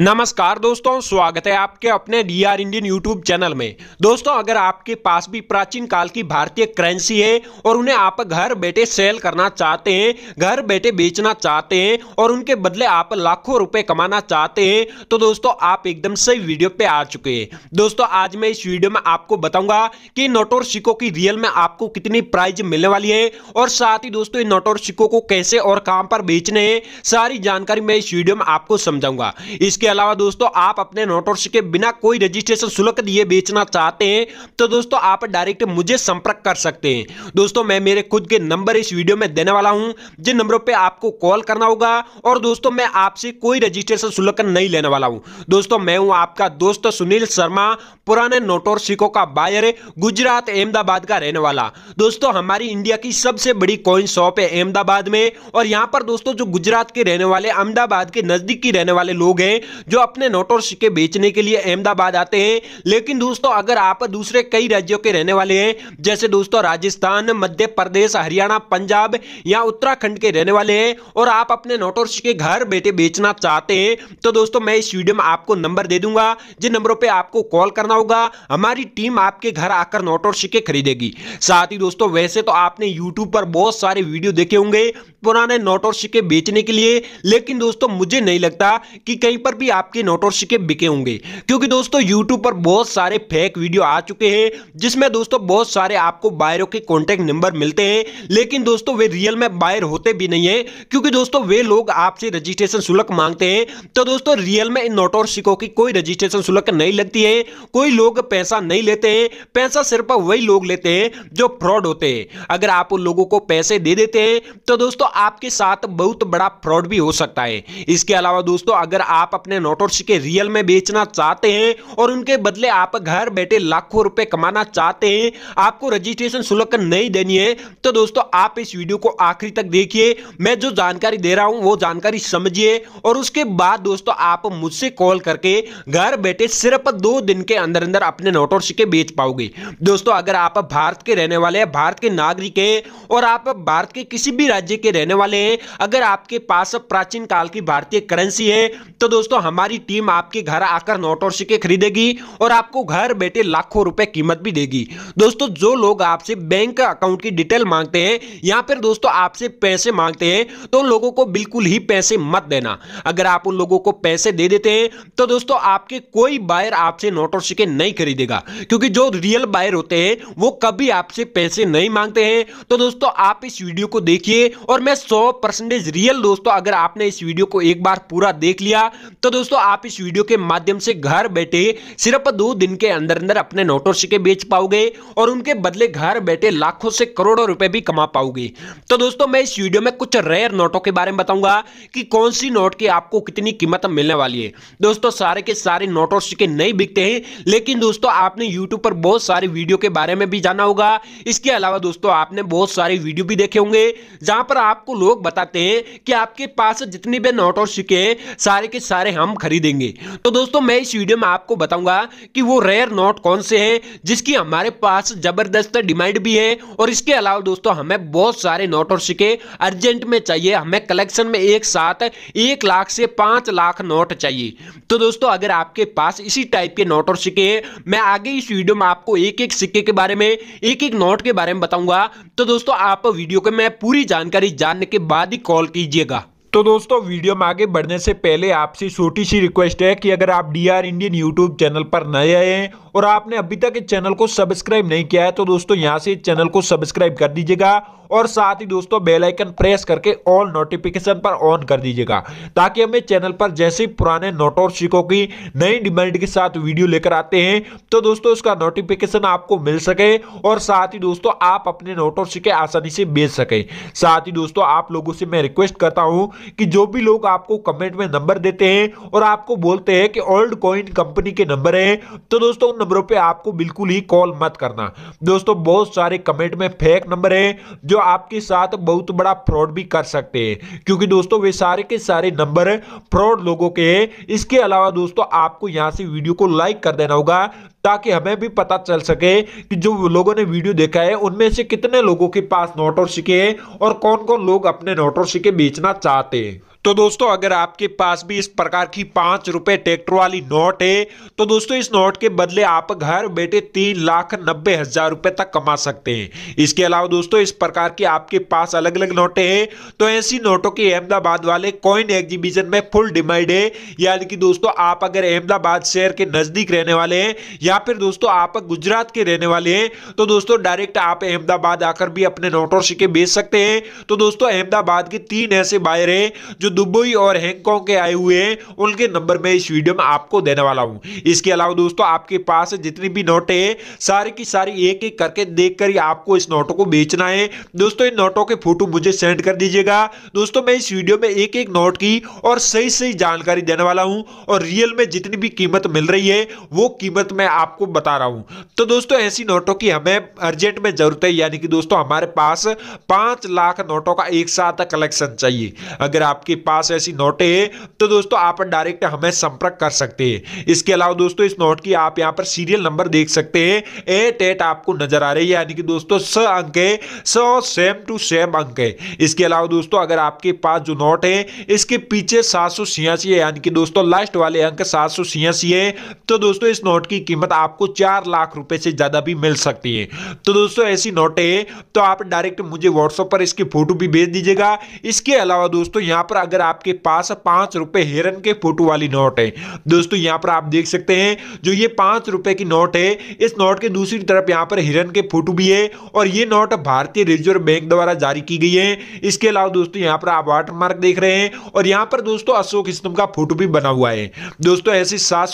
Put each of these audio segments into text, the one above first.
नमस्कार दोस्तों स्वागत है आपके अपने D R Indian YouTube channel में दोस्तों अगर आपके पास भी प्राचीन काल की भारतीय करेंसी है और उन्हें आप घर बैठे सेल करना चाहते हैं घर बैठे बेचना चाहते हैं और उनके बदले आप लाखों रुपए कमाना चाहते हैं तो दोस्तों आप एकदम सही वीडियो पे आ चुके हैं दोस्तों आज मैं इस वीडियो में आपको बताऊंगा कि नोटोर सिक्को की रियल में आपको कितनी प्राइज मिलने वाली है और साथ ही दोस्तों इन नोटोर सिक्कों को कैसे और कहाँ पर बेचने हैं सारी जानकारी मैं इस वीडियो में आपको समझाऊंगा इसके इसके अलावा दोस्तों आप अपने नोटोर्स के बिना कोई रजिस्ट्रेशन शुल्क दिए बेचना चाहते हैं तो दोस्तों आप डायरेक्ट मुझे संपर्क कर सकते हैं दोस्तों मैं मेरे खुद के नंबर इस वीडियो में देने वाला हूं जिन नंबरों पर आपको कॉल करना होगा और दोस्तों मैं आपसे कोई रजिस्ट्रेशन शुल्क नहीं लेने वाला हूँ दोस्तों मैं हूँ आपका दोस्त सुनील शर्मा पुराने नोटोर सिक्कों का बायर गुजरात अहमदाबाद का रहने वाला दोस्तों हमारी इंडिया की सबसे बड़ी कॉइन शॉप है अहमदाबाद में और यहाँ पर दोस्तों जो गुजरात के रहने वाले अहमदाबाद के नजदीक की रहने वाले लोग हैं जो अपने नोट और सिक्के बेचने के लिए अहमदाबाद आते हैं लेकिन दोस्तों अगर आप दूसरे कई राज्यों के रहने वाले हैं जैसे दोस्तों राजस्थान मध्य प्रदेश हरियाणा पंजाब या उत्तराखंड के रहने वाले हैं और आप अपने नोट और सिक्के घर बैठे बेचना चाहते हैं तो दोस्तों मैं इस वीडियो में आपको नंबर दे दूंगा जिन नंबरों पर आपको कॉल करना होगा हमारी टीम आपके घर आकर नोट और सिक्के खरीदेगी साथ ही दोस्तों वैसे तो आपने यूट्यूब पर बहुत सारे वीडियो देखे होंगे पुराने नोट और सिक्के बेचने के लिए लेकिन दोस्तों मुझे नहीं लगता कि कहीं पर भी आपके नोट और सिक्के बिके होंगे क्योंकि दोस्तों यूट्यूब पर बहुत सारे फेक वीडियो आ चुके हैं जिसमें दोस्तों बहुत सारे आपको बायरों के कॉन्टेक्ट नंबर मिलते हैं लेकिन दोस्तों वे रियल में बायर होते भी नहीं है क्योंकि दोस्तों वे लोग आपसे रजिस्ट्रेशन शुल्क मांगते हैं तो दोस्तों रियल में इन नोट और सिक्कों की कोई रजिस्ट्रेशन शुल्क नहीं लगती है कोई लोग पैसा नहीं लेते हैं पैसा सिर्फ वही लोग लेते हैं जो फ्रॉड होते हैं अगर आप उन लोगों को पैसे दे देते हैं तो दोस्तों आपके साथ बहुत बड़ा फ्रॉड भी हो सकता है इसके अलावा दोस्तों अगर आप अपने नोटोर्स के रियल में बेचना चाहते हैं और उनके बदले आप घर बैठे लाखों रुपए कमाना चाहते हैं आपको रजिस्ट्रेशन शुल्क नहीं देनी है तो दोस्तों आप इस वीडियो को आखिरी तक देखिए मैं जो जानकारी दे रहा हूं वो जानकारी समझिए और उसके बाद दोस्तों आप मुझसे कॉल करके घर बैठे सिर्फ दो दिन के अंदर अंदर अपने नोट और सिक्के बेच पाओगे दोस्तों अगर आप भारत के रहने वाले हैं भारत के नागरिक है और आप भारत के किसी भी राज्य के रहने देने वाले हैं अगर आपके पास प्राचीन काल की भारतीय करेंसी है तो दोस्तों हमारी टीम आपके घर आकर नोट और सिक्के खरीदेगी और आपको घर बैठे लाखों रुपए कीमत भी देगी दोस्तों जो लोग आपसे बैंक अकाउंट की डिटेल मांगते हैं या फिर दोस्तों आपसे पैसे मांगते हैं तो उन लोगों को बिल्कुल ही पैसे मत देना अगर आप उन लोगों को पैसे दे देते हैं तो दोस्तों आपके कोई बायर आपसे नोट और सिक्के नहीं खरीदेगा क्योंकि जो रियल बायर होते हैं वो कभी आपसे पैसे नहीं मांगते हैं तो दोस्तों आप इस वीडियो को देखिए और में 100 परसेंटेज रियल दोस्तों अगर आपने इस वीडियो को एक बार पूरा देख लिया तो दोस्तों आप इस वीडियो के माध्यम से घर बैठे सिर्फ दो दिन के अंदर अंदर अपने नोटों सिक्के बेच पाओगे और उनके बदले घर बैठे लाखों से करोड़ों रुपए भी कमा पाओगे तो दोस्तों मैं इस वीडियो में कुछ रेयर नोटों के बारे में बताऊंगा कि कौन सी नोट की आपको कितनी कीमत मिलने वाली है दोस्तों सारे के सारे नोट और सिक्के नहीं बिकते हैं लेकिन दोस्तों आपने यूट्यूब पर बहुत सारी वीडियो के बारे में भी जाना होगा इसके अलावा दोस्तों आपने बहुत सारे वीडियो भी देखे होंगे जहां पर आप आपको लोग बताते हैं कि आपके पास जितने भी नोट और सिक्के सारे के सारे हम खरीदेंगे तो दोस्तों मैं इस वीडियो में आपको बताऊंगा कि वो रेयर नोट कौन से हैं जिसकी हमारे पास ज़बरदस्त डिमांड भी है और इसके अलावा दोस्तों हमें बहुत सारे नोट और सिक्के अर्जेंट में चाहिए हमें कलेक्शन में एक साथ एक लाख से पांच लाख नोट चाहिए तो दोस्तों अगर आपके पास इसी टाइप के नोट और सिक्के हैं मैं आगे इस वीडियो में आपको एक एक सिक्के के बारे में एक एक नोट के बारे में बताऊंगा तो दोस्तों आप वीडियो को मैं पूरी जानकारी जानने के बाद ही कॉल कीजिएगा तो दोस्तों वीडियो में आगे बढ़ने से पहले आपसे छोटी सी रिक्वेस्ट है कि अगर आप D R Indian YouTube channel पर नए हैं और आपने अभी तक इस चैनल को सब्सक्राइब नहीं किया है तो दोस्तों यहाँ से इस चैनल को सब्सक्राइब कर दीजिएगा और साथ ही दोस्तों बेल आइकन प्रेस करके ऑल नोटिफिकेशन पर ऑन कर दीजिएगा ताकि हमें चैनल पर जैसे पुराने नोट और सिक्कों की नई डिमांड के साथ वीडियो लेकर आते हैं तो दोस्तों उसका नोटिफिकेशन आपको मिल सके और साथ ही दोस्तों आप अपने नोट और सिक्के आसानी से बेच सके साथ ही दोस्तों आप लोगों से मैं रिक्वेस्ट करता हूं कि जो भी लोग आपको कमेंट में नंबर देते हैं और आपको बोलते हैं कि ओल्ड कॉइन कंपनी के नंबर है तो दोस्तों नंबरों पे आपको बिल्कुल ही कॉल मत करना दोस्तों बहुत सारे कमेंट में फेक नंबर हैं जो आपके साथ बहुत बड़ा फ्रॉड भी कर सकते हैं क्योंकि दोस्तों वे सारे के सारे नंबर फ्रॉड लोगों के हैं इसके अलावा दोस्तों आपको यहाँ से वीडियो को लाइक कर देना होगा ताकि हमें भी पता चल सके कि जो लोगों ने वीडियो देखा है उनमें से कितने लोगों के पास नोट और सिक्के हैं और कौन कौन लोग अपने नोट और सिक्के बेचना चाहते हैं तो दोस्तों अगर आपके पास भी इस प्रकार की पांच रुपए ट्रैक्टर वाली नोट है तो दोस्तों इस नोट के बदले आप घर बैठे तीन लाख नब्बे हज़ार रुपए तक कमा सकते हैं इसके अलावा दोस्तों इस प्रकार की आपके पास अलग अलग नोटें हैं तो ऐसी नोटों की अहमदाबाद वाले कॉइन एग्जीबिशन में फुल डिमांड है यानी कि दोस्तों आप अगर अहमदाबाद शहर के नज़दीक रहने वाले हैं या या फिर दोस्तों आप गुजरात के रहने वाले हैं तो दोस्तों डायरेक्ट आप अहमदाबाद आकर भी अपने नोट और सिक्के बेच सकते हैं तो दोस्तों अहमदाबाद के तीन ऐसे बायर हैं जो दुबई और हैंगकॉन्ग के आए हुए हैं उनके नंबर मैं इस वीडियो में आपको देने वाला हूँ इसके अलावा दोस्तों आपके पास जितनी भी नोट है सारी की सारी एक एक करके देख कर आपको इस नोटों को बेचना है दोस्तों इन नोटों के फोटो मुझे सेंड कर दीजिएगा दोस्तों मैं इस वीडियो में एक एक नोट की और सही सही जानकारी देने वाला हूँ और रियल में जितनी भी कीमत मिल रही है वो कीमत मैं आप आपको बता रहा हूँ तो दोस्तों ऐसी नोटों की हमें अर्जेंट में ज़रूरत है यानी कि दोस्तों हमारे पास पाँच लाख नोटों का एक साथ कलेक्शन चाहिए अगर आपके पास ऐसी नोटें हैं तो दोस्तों आप डायरेक्ट हमें संपर्क कर सकते हैं इसके अलावा दोस्तों इस नोट की आप यहाँ पर सीरियल नंबर देख सकते हैं एट एट आपको नजर आ रही है यानी कि दोस्तों स अंक है स सेम टू सेम अंक है इसके अलावा दोस्तों अगर आपके पास जो नोट है इसके पीछे सात सौ छियासी है यानी कि दोस्तों लास्ट वाले अंक सात सौ छियासी है तो दोस्तों इस नोट की कीमत आपको चार लाख रुपए से ज़्यादा भी मिल सकती है तो दोस्तों ऐसी नोट है तो आप डायरेक्ट मुझे व्हाट्सएप पर इसकी फ़ोटो भी भेज दीजिएगा इसके अलावा दोस्तों यहाँ पर अगर आपके पास पांच रुपए हिरन के फोटो वाली नोट है दोस्तों यहाँ पर आप देख सकते हैं जो ये पांच रुपए की नोट है इस नोट के दूसरी तरफ यहाँ पर हिरन के फोटो भी है और ये नोट भारतीय रिजर्व बैंक द्वारा जारी की गई है इसके अलावा दोस्तों यहाँ पर आप वाटरमार्क देख रहे हैं और यहाँ पर दोस्तों अशोक स्तंभ का फोटो भी बना हुआ है दोस्तों ऐसी सात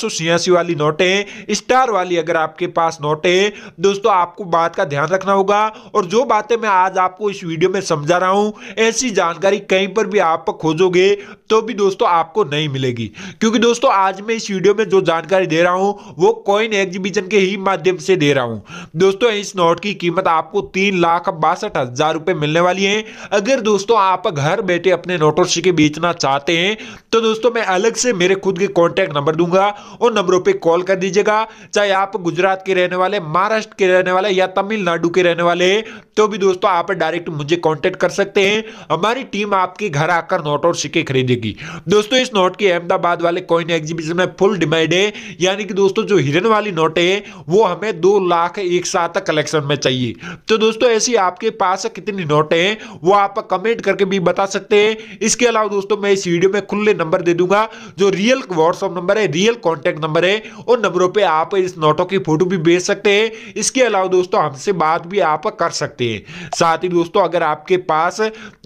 वाली नोटें स्टार ऊपर वाली अगर आपके पास नोट है दोस्तों आपको बात का ध्यान रखना होगा और जो बातें मैं आज आपको इस वीडियो में समझा रहा हूं ऐसी जानकारी कहीं पर भी आप खोजोगे तो भी दोस्तों आपको नहीं मिलेगी क्योंकि दोस्तों आज मैं इस वीडियो में जो जानकारी दे रहा हूं वो कॉइन एग्जीबिशन के ही माध्यम से दे रहा हूं दोस्तों इस नोट की कीमत आपको तीन लाख बासठ हजार रुपए मिलने वाली है अगर दोस्तों आप घर बैठे अपने नोटों से बेचना चाहते हैं तो दोस्तों मैं अलग से मेरे खुद के कॉन्टेक्ट नंबर दूंगा उन नंबरों पर कॉल कर दीजिएगा चाहे आप गुजरात के रहने वाले महाराष्ट्र के रहने वाले या तमिलनाडु के रहने वाले हैं तो भी दोस्तों आप डायरेक्ट मुझे कॉन्टेक्ट कर सकते हैं हमारी टीम आपके घर आकर नोट और सिक्के खरीदेगी दोस्तों इस नोट की अहमदाबाद वाले कॉइन एग्जीबिशन में फुल डिमांड है यानी कि दोस्तों जो हिरन वाली नोट है वो हमें दो लाख एक साथ कलेक्शन में चाहिए तो दोस्तों ऐसी आपके पास कितनी नोट है वो आप कमेंट करके भी बता सकते हैं इसके अलावा दोस्तों मैं इस वीडियो में खुले नंबर दे दूंगा जो रियल व्हाट्सअप नंबर है रियल कॉन्टेक्ट नंबर है उन नंबरों पर आप इस नोटों की फोटो भी भेज सकते हैं इसके अलावा दोस्तों हमसे बात भी आप कर सकते हैं साथ ही दोस्तों अगर आपके पास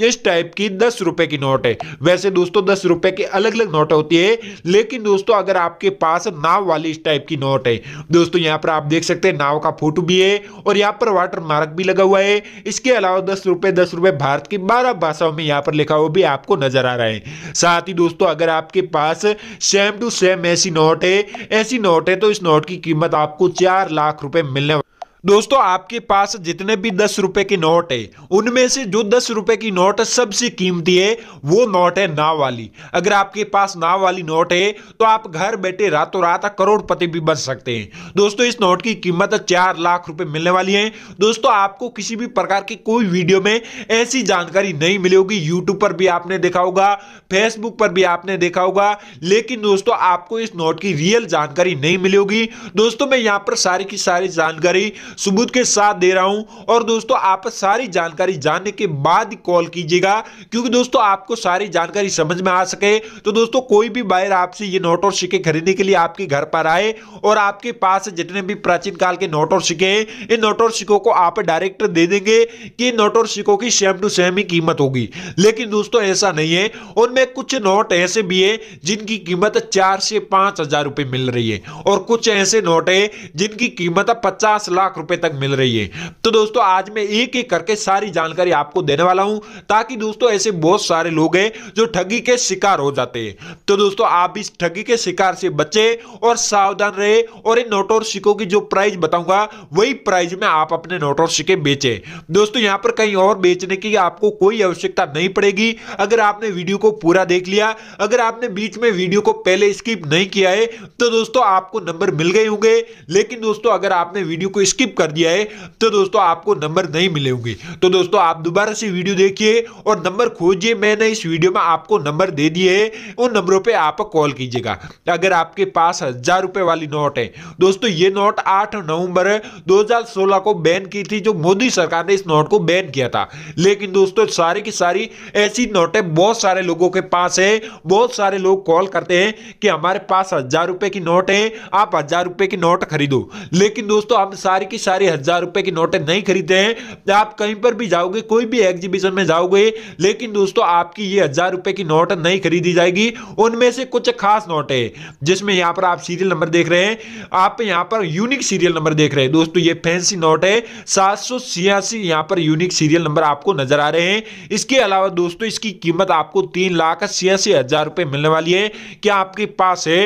इस टाइप की दस रुपए की नोट है वैसे दोस्तों दस रुपए के अलग अलग नोट होती है लेकिन दोस्तों अगर आपके पास नाव वाली इस टाइप की नोट है दोस्तों यहाँ पर आप देख सकते हैं नाव का फोटो भी है और यहाँ पर वाटर मार्क भी लगा हुआ है इसके अलावा दस रुपए दस रुपए भारत की बारह भाषाओं में यहाँ पर लिखा हुआ भी आपको नजर आ रहा है साथ ही दोस्तों अगर आपके पास सेम टू सेम ऐसी नोट है ऐसी नोट है तो इस नोट की कीमत आपको चार लाख रुपए मिलने वाली दोस्तों आपके पास जितने भी दस रुपए की नोट है उनमें से जो दस रुपए की नोट सबसे कीमती है वो नोट है नाव वाली अगर आपके पास नाव वाली नोट है तो आप घर बैठे रातों रात करोड़पति भी बन सकते हैं दोस्तों इस नोट की कीमत चार लाख रुपए मिलने वाली है दोस्तों आपको किसी भी प्रकार की कोई वीडियो में ऐसी जानकारी नहीं मिली होगी यूट्यूब पर भी आपने देखा होगा फेसबुक पर भी आपने देखा होगा लेकिन दोस्तों आपको इस नोट की रियल जानकारी नहीं मिली होगी दोस्तों में यहाँ पर सारी की सारी जानकारी सबूत के साथ दे रहा हूं और दोस्तों आप सारी जानकारी जानने के बाद कॉल कीजिएगा क्योंकि दोस्तों आपको सारी जानकारी समझ में आ सके तो दोस्तों कोई भी बायर आपसे ये नोट और सिक्के खरीदने के लिए आपके घर पर आए और आपके पास जितने भी प्राचीन काल के नोट और सिक्के हैं इन नोट और सिक्कों को आप डायरेक्ट दे देंगे कि नोट और सिक्कों की सेम टू सेम ही कीमत होगी लेकिन दोस्तों ऐसा नहीं है उनमें कुछ नोट ऐसे भी है जिनकी कीमत चार से पांच हजार रुपए मिल रही है और कुछ ऐसे नोट है जिनकी कीमत पचास लाख रुपए तक मिल रही है तो दोस्तों आज मैं एक एक करके सारी जानकारी आपको देने वाला हूं ताकि दोस्तों ऐसे बहुत सारे लोग हैं जो ठगी के शिकार हो जाते हैं तो दोस्तों आप इस ठगी के शिकार से बचे और सावधान रहे और इन नोट और सिक्कों की जो प्राइस बताऊंगा वही प्राइस में आप अपने नोट और सिक्के बेचे दोस्तों यहां पर कहीं और बेचने की आपको कोई आवश्यकता नहीं पड़ेगी अगर आपने वीडियो को पूरा देख लिया अगर आपने बीच में वीडियो को पहले स्किप नहीं किया है तो दोस्तों आपको नंबर मिल गए होंगे लेकिन दोस्तों अगर आपने वीडियो को स्किप स्किप कर दिया है तो दोस्तों आपको नंबर नहीं मिले होंगे तो दोस्तों आप दोबारा से वीडियो देखिए और नंबर खोजिए मैंने इस वीडियो में आपको नंबर दे दिए है उन नंबरों पर आप कॉल कीजिएगा अगर आपके पास हजार रुपये वाली नोट है दोस्तों ये नोट आठ नवंबर 2016 को बैन की थी जो मोदी सरकार ने इस नोट को बैन किया था लेकिन दोस्तों सारी की सारी ऐसी नोटे बहुत सारे लोगों के पास है बहुत सारे लोग कॉल करते हैं कि हमारे पास हजार रुपए की नोट है आप हजार रुपए की नोट खरीदो लेकिन दोस्तों हम सारी की सारी हजार रुपए की नोटें नहीं खरीदे हैं आप कहीं पर भी जाओगे कोई भी एग्जीबिशन में जाओगे लेकिन दोस्तों आपकी ये हजार रुपए की नोट नहीं खरीदी जाएगी उनमें से कुछ खास नोट है जिसमें यहाँ पर आप सीरियल नंबर देख रहे हैं आप यहाँ पर यूनिक सीरियल नंबर देख रहे हैं दोस्तों ये फैंसी नोट है सात सौ छियासी यहाँ पर यूनिक सीरियल नंबर आपको नजर आ रहे हैं इसके अलावा दोस्तों इसकी कीमत आपको तीन लाख छियासी हजार रुपए मिलने वाली है क्या आपके पास है